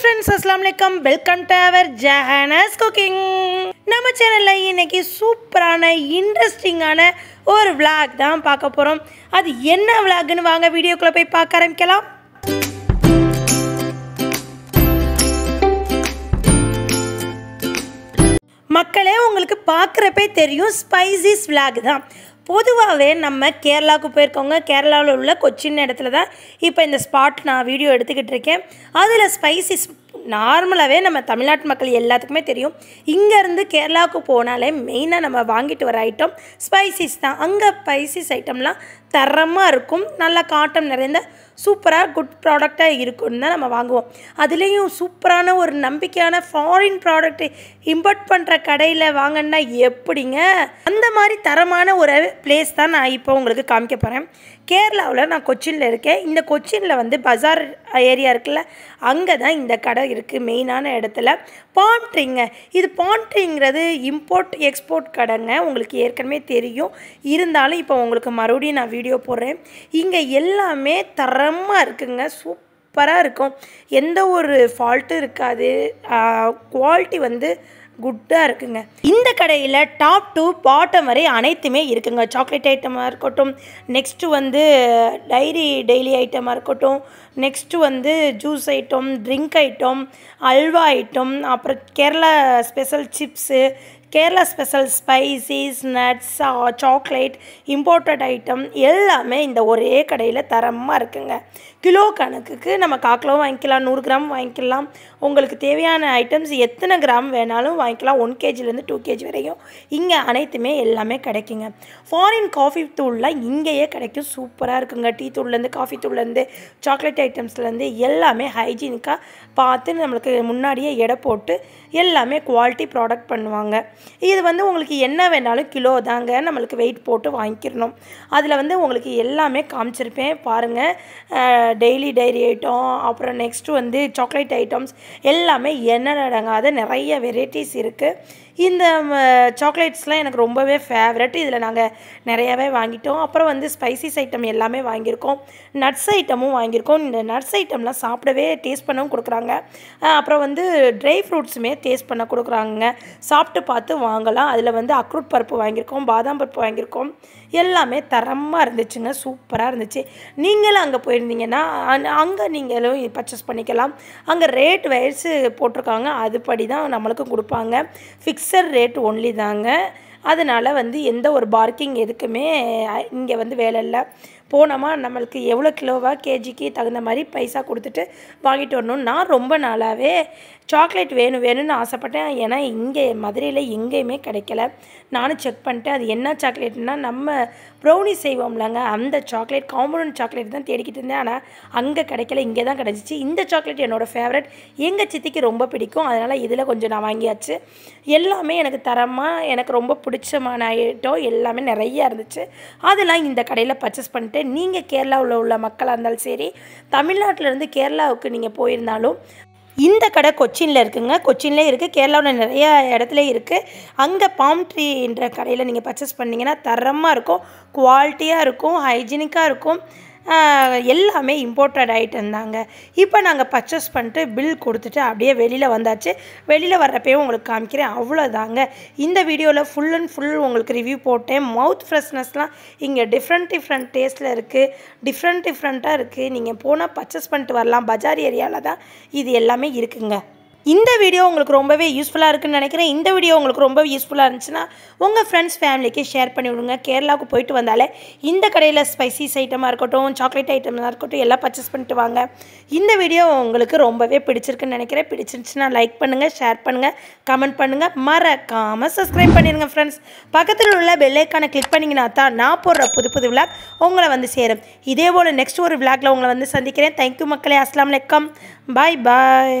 friends அஸ்லாம் வலைக்கம் welcome to our Jahanas cooking நம்ம சேனலில் இன்றைக்கி சூப்பரான இன்ட்ரெஸ்டிங்கான ஒரு விளாக் தான் பார்க்க போகிறோம் அது என்ன விளாக்னு வாங்க வீடியோக்குள்ளே போய் பார்க்க ஆரம்பிக்கலாம் மக்களே உங்களுக்கு பார்க்குறப்பே தெரியும் ஸ்பைசிஸ் விளாக் தான் பொதுவாகவே நம்ம கேரளாவுக்கு போயிருக்கவங்க கேரளாவில் உள்ள கொச்சின் இடத்துல தான் இப்போ இந்த ஸ்பாட் நான் வீடியோ எடுத்துக்கிட்டு இருக்கேன் அதில் ஸ்பைசி நார்மலாகவே நம்ம தமிழ்நாட்டு மக்கள் எல்லாத்துக்குமே தெரியும் இங்கேருந்து கேரளாவுக்கு போனாலே மெயினாக நம்ம வாங்கிட்டு வர ஐட்டம் ஸ்பைசிஸ் தான் அங்கே ஸ்பைசிஸ் ஐட்டம்லாம் தரமாக இருக்கும் நல்லா காட்டம் நிறைந்த சூப்பராக குட் ப்ராடக்டாக இருக்கும்னு தான் நம்ம வாங்குவோம் அதுலேயும் சூப்பரான ஒரு நம்பிக்கையான ஃபாரின் ப்ராடக்ட்டு இம்போர்ட் பண்ணுற கடையில் வாங்கினா எப்படிங்க அந்த மாதிரி தரமான ஒரு பிளேஸ் தான் நான் இப்போ உங்களுக்கு காமிக்க போகிறேன் கேரளாவில் நான் கொச்சினில் இருக்கேன் இந்த கொச்சினில் வந்து பஜார் ஏரியா இருக்குல்ல அங்கே தான் இந்த கடை இருக்குது மெயினான இடத்துல பான்ட்ரிங்க இது பான்ட்ரிங்கிறது இம்போர்ட் எக்ஸ்போர்ட் கடைங்க உங்களுக்கு ஏற்கனவே தெரியும் இருந்தாலும் இப்போ உங்களுக்கு மறுபடியும் நான் வீடியோ போடுறேன் இங்கே எல்லாமே தரமாக இருக்குங்க சூப்பராக இருக்கும் எந்த ஒரு ஃபால்ட்டும் இருக்காது குவாலிட்டி வந்து குட்டாக இருக்குங்க இந்த கடையில் டாப் டு பாட்டம் வரை அனைத்துமே இருக்குங்க சாக்லேட் ஐட்டமாக இருக்கட்டும் நெக்ஸ்ட்டு வந்து டைரி டெய்லி ஐட்டமாக இருக்கட்டும் நெக்ஸ்ட்டு வந்து juice item drink item halwa item அப்புறம் Kerala special chips Kerala special spices nuts chocolate imported item எல்லாமே இந்த ஒரே கடையில் தரமாக இருக்குங்க கிலோ கணக்குக்கு நம்ம காக்கிலோ வாங்கிக்கலாம் நூறு கிராம் வாங்கிக்கலாம் உங்களுக்கு தேவையான ஐட்டம்ஸ் எத்தனை கிராம் வேணாலும் வாங்கிக்கலாம் ஒன் கேஜிலேருந்து டூ கேஜி வரையும் இங்கே அனைத்துமே எல்லாமே கிடைக்குங்க ஃபாரின் காஃபி தூள்லாம் இங்கேயே கிடைக்கும் சூப்பராக இருக்குங்க டீ தூள்லேருந்து காஃபி தூள்லேருந்து சாக்லேட் ஐட்டம்ஸ்லேருந்து எல்லாமே ஹைஜீனிக்காக பார்த்து நம்மளுக்கு முன்னாடியே எடை போட்டு எல்லாமே குவாலிட்டி ப்ராடக்ட் பண்ணுவாங்க இது வந்து உங்களுக்கு என்ன வேணாலும் கிலோ தாங்க நம்மளுக்கு வெயிட் போட்டு வாங்கிக்கிறணும் அதில் வந்து உங்களுக்கு எல்லாமே காமிச்சிருப்பேன் பாருங்கள் டெய்லி டைரி ஐட்டம் அப்புறம் நெக்ஸ்ட்டு வந்து சாக்லேட் ஐட்டம்ஸ் எல்லாமே என்ன அடங்காத நிறைய வெரைட்டிஸ் இருக்குது இந்த சாக்லேட்ஸ்லாம் எனக்கு ரொம்பவே ஃபேவரட் இதில் நாங்கள் நிறையாவே வாங்கிட்டோம் அப்புறம் வந்து ஸ்பைசிஸ் ஐட்டம் எல்லாமே வாங்கியிருக்கோம் நட்ஸ் ஐட்டமும் வாங்கியிருக்கோம் இந்த நட்ஸ் ஐட்டம்லாம் சாப்பிடவே டேஸ்ட் பண்ணவும் கொடுக்குறாங்க அப்புறம் வந்து ட்ரை ஃப்ரூட்ஸுமே டேஸ்ட் பண்ண கொடுக்குறாங்க சாப்பிட்டு பார்த்து எடுத்து வாங்கலாம் அதில் வந்து அக்ரூட் பருப்பு வாங்கியிருக்கோம் பாதாம் பருப்பு வாங்கியிருக்கோம் எல்லாமே தரமாக இருந்துச்சுங்க சூப்பராக இருந்துச்சு நீங்களும் அங்கே போயிருந்தீங்கன்னா அங்கே நீங்களும் பர்ச்சேஸ் பண்ணிக்கலாம் அங்கே ரேட் வயசு போட்டிருக்காங்க அதுபடி தான் நம்மளுக்கும் கொடுப்பாங்க ஃபிக்ஸட் ரேட் ஒன்லி தாங்க அதனால் வந்து எந்த ஒரு பார்க்கிங் எதுக்குமே இங்கே வந்து வேலை இல்லை போனோமா நம்மளுக்கு எவ்வளோ கிலோவாக கேஜிக்கு தகுந்த மாதிரி பைசா கொடுத்துட்டு வாங்கிட்டு வரணும் நான் ரொம்ப நாளாகவே சாக்லேட் வேணும் வேணும்னு ஆசைப்பட்டேன் ஏன்னா இங்கே மதுரையில் எங்கேயுமே கிடைக்கல நானும் செக் பண்ணிட்டேன் அது என்ன சாக்லேட்னால் நம்ம ப்ரௌனி செய்வோம்லங்க அந்த சாக்லேட் காம்பனன் சாக்லேட் தான் தேடிக்கிட்டு இருந்தேன் ஆனால் அங்கே கிடைக்கல இங்கே தான் கிடச்சிச்சு இந்த சாக்லேட் என்னோடய ஃபேவரட் எங்கள் சித்திக்கு ரொம்ப பிடிக்கும் அதனால் இதில் கொஞ்சம் நான் வாங்கியாச்சு எல்லாமே எனக்கு தரமாக எனக்கு ரொம்ப பிடிச்சி பிடிச்சமான ஐட்டம் எல்லாமே நிறையா இருந்துச்சு அதெல்லாம் இந்த கடையில் பர்ச்சேஸ் பண்ணிட்டு நீங்கள் கேரளாவில் உள்ள மக்களாக இருந்தாலும் சரி தமிழ்நாட்டிலேருந்து கேரளாவுக்கு நீங்கள் போயிருந்தாலும் இந்த கடை கொச்சின்ல இருக்குங்க கொச்சின்லேயே இருக்குது கேரளாவில் நிறைய இடத்துல இருக்குது அங்கே பாம் ட்ரீன்ற கடையில் நீங்கள் பர்ச்சேஸ் பண்ணிங்கன்னா தரமாக இருக்கும் குவாலிட்டியாக இருக்கும் ஹைஜீனிக்காக இருக்கும் எல்லாமே இம்போர்ட்டட் ஆகிட்டு இருந்தாங்க இப்போ நாங்கள் பர்ச்சேஸ் பண்ணிட்டு பில் கொடுத்துட்டு அப்படியே வெளியில் வந்தாச்சு வெளியில் வர்றப்பையும் உங்களுக்கு காமிக்கிறேன் அவ்வளோதாங்க இந்த வீடியோவில் ஃபுல் அண்ட் ஃபுல் உங்களுக்கு ரிவ்யூ போட்டேன் மவுத் ஃப்ரெஷ்னஸ்லாம் இங்கே டிஃப்ரெண்ட் டிஃப்ரெண்ட் டேஸ்ட்டில் இருக்குது டிஃப்ரெண்ட் டிஃப்ரெண்ட்டாக இருக்குது நீங்கள் போனால் பர்ச்சேஸ் பண்ணிட்டு வரலாம் பஜார் ஏரியாவில் தான் இது எல்லாமே இருக்குங்க இந்த வீடியோ உங்களுக்கு ரொம்பவே யூஸ்ஃபுல்லாக இருக்குன்னு நினைக்கிறேன் இந்த வீடியோ உங்களுக்கு ரொம்ப யூஸ்ஃபுல்லாக இருந்துச்சுன்னா உங்கள் ஃப்ரெண்ட்ஸ் ஃபேமிலிக்கு ஷேர் பண்ணி விடுங்க கேரளாவுக்கு போயிட்டு வந்தாலே இந்த கடையில் ஸ்பைசிஸ் ஐட்டமாக இருக்கட்டும் சாக்லேட் ஐட்டமாக இருக்கட்டும் எல்லாம் பர்ச்சேஸ் பண்ணிட்டு வாங்க இந்த வீடியோ உங்களுக்கு ரொம்பவே பிடிச்சிருக்குன்னு நினைக்கிறேன் பிடிச்சிருந்துச்சுன்னா லைக் பண்ணுங்கள் ஷேர் பண்ணுங்கள் கமெண்ட் பண்ணுங்கள் மறக்காமல் சப்ஸ்கிரைப் பண்ணிடுங்க ஃப்ரெண்ட்ஸ் பக்கத்தில் உள்ள பெல்லைக்கான கிளிக் பண்ணிங்கன்னா தான் நான் போடுற புது புது விளாக் உங்களை வந்து சேரும் இதே போல் நெக்ஸ்ட் ஒரு விளாகில் உங்களை வந்து சந்திக்கிறேன் தேங்க்யூ மக்களே அஸ்லாம் வலைக்கம் பாய் பாய்